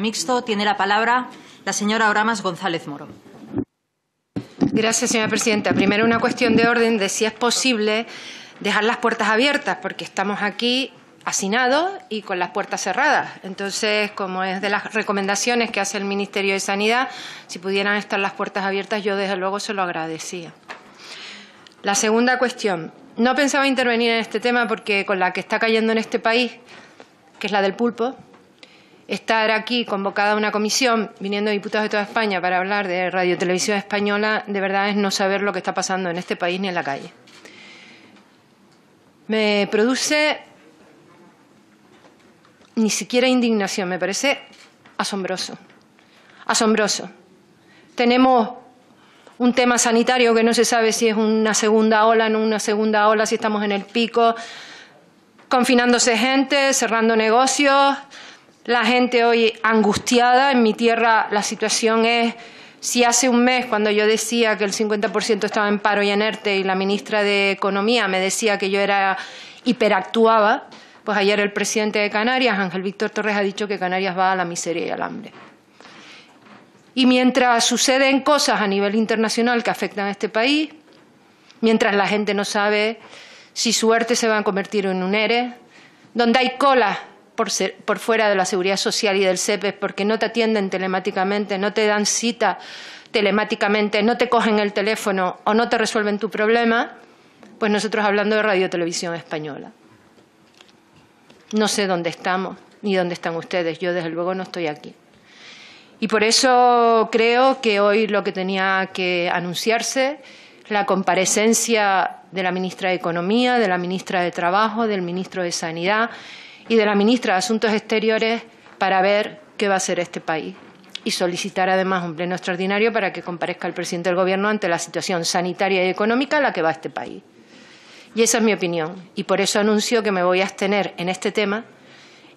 Mixto tiene la palabra la señora Oramas González Moro. Gracias, señora presidenta. Primero, una cuestión de orden de si es posible dejar las puertas abiertas, porque estamos aquí hacinados y con las puertas cerradas. Entonces, como es de las recomendaciones que hace el Ministerio de Sanidad, si pudieran estar las puertas abiertas, yo desde luego se lo agradecía. La segunda cuestión. No pensaba intervenir en este tema porque con la que está cayendo en este país, que es la del pulpo, estar aquí convocada una comisión, viniendo diputados de toda España para hablar de Radio Televisión Española, de verdad es no saber lo que está pasando en este país ni en la calle. Me produce ni siquiera indignación, me parece asombroso. Asombroso. Tenemos un tema sanitario que no se sabe si es una segunda ola, no una segunda ola, si estamos en el pico, confinándose gente, cerrando negocios, la gente hoy angustiada. En mi tierra la situación es, si hace un mes, cuando yo decía que el 50% estaba en paro y en y la ministra de Economía me decía que yo era hiperactuaba, pues ayer el presidente de Canarias, Ángel Víctor Torres, ha dicho que Canarias va a la miseria y al hambre. Y mientras suceden cosas a nivel internacional que afectan a este país, mientras la gente no sabe si suerte se va a convertir en un ERE, donde hay colas por, fuera de la seguridad social y del CEPES porque no te atienden telemáticamente, no te dan cita telemáticamente, no te cogen el teléfono o no te resuelven tu problema, pues nosotros hablando de Radio Televisión Española. No sé dónde estamos ni dónde están ustedes, yo desde luego no estoy aquí. Y por eso creo que hoy lo que tenía que anunciarse, la comparecencia de la ministra de Economía, de la ministra de Trabajo, del ministro de Sanidad, y de la ministra de Asuntos Exteriores para ver qué va a hacer este país y solicitar además un pleno extraordinario para que comparezca el presidente del Gobierno ante la situación sanitaria y económica a la que va este país. Y esa es mi opinión, y por eso anuncio que me voy a abstener en este tema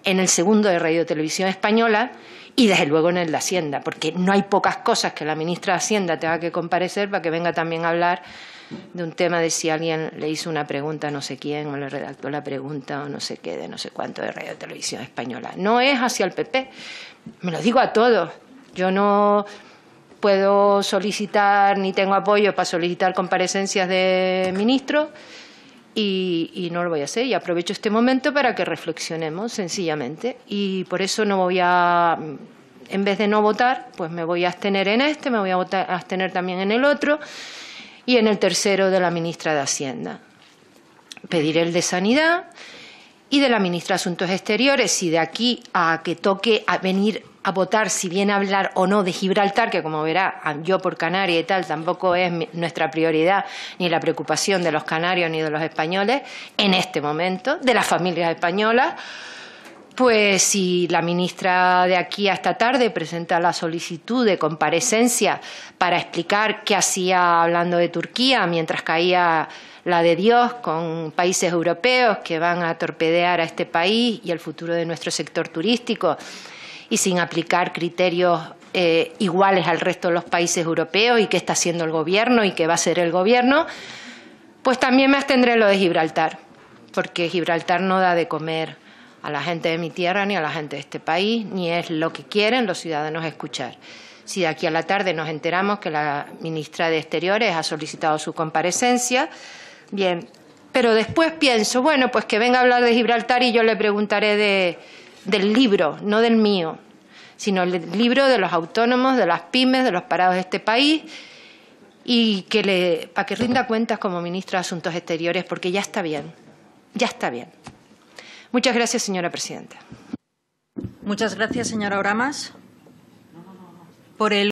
en el segundo de Radio Televisión Española y desde luego en el de Hacienda, porque no hay pocas cosas que la ministra de Hacienda tenga que comparecer para que venga también a hablar de un tema de si alguien le hizo una pregunta a no sé quién o le redactó la pregunta o no sé qué de no sé cuánto de Radio Televisión Española. No es hacia el PP, me lo digo a todos. Yo no puedo solicitar ni tengo apoyo para solicitar comparecencias de ministros y, no lo voy a hacer. Y aprovecho este momento para que reflexionemos sencillamente. Y por eso no voy a, en vez de no votar, pues me voy a abstener en este, me voy a votar, a abstener también en el otro y en el tercero de la ministra de Hacienda. Pediré el de Sanidad y de la ministra de Asuntos Exteriores. y de aquí a que toque a venir a votar si bien hablar o no de Gibraltar, que como verá, yo por Canaria y tal tampoco es nuestra prioridad ni la preocupación de los canarios ni de los españoles en este momento, de las familias españolas. Pues si la ministra de aquí a esta tarde presenta la solicitud de comparecencia para explicar qué hacía hablando de Turquía mientras caía la de Dios con países europeos que van a torpedear a este país y el futuro de nuestro sector turístico, y sin aplicar criterios eh, iguales al resto de los países europeos y qué está haciendo el Gobierno y qué va a hacer el Gobierno, pues también me abstendré lo de Gibraltar, porque Gibraltar no da de comer a la gente de mi tierra ni a la gente de este país, ni es lo que quieren los ciudadanos escuchar. Si de aquí a la tarde nos enteramos que la ministra de Exteriores ha solicitado su comparecencia, bien, pero después pienso, bueno, pues que venga a hablar de Gibraltar y yo le preguntaré de, del libro, no del mío, sino el libro de los autónomos, de las pymes, de los parados de este país y que le, para que rinda cuentas como ministro de Asuntos Exteriores, porque ya está bien, ya está bien. Muchas gracias, señora presidenta. Muchas gracias, señora Oramas, por el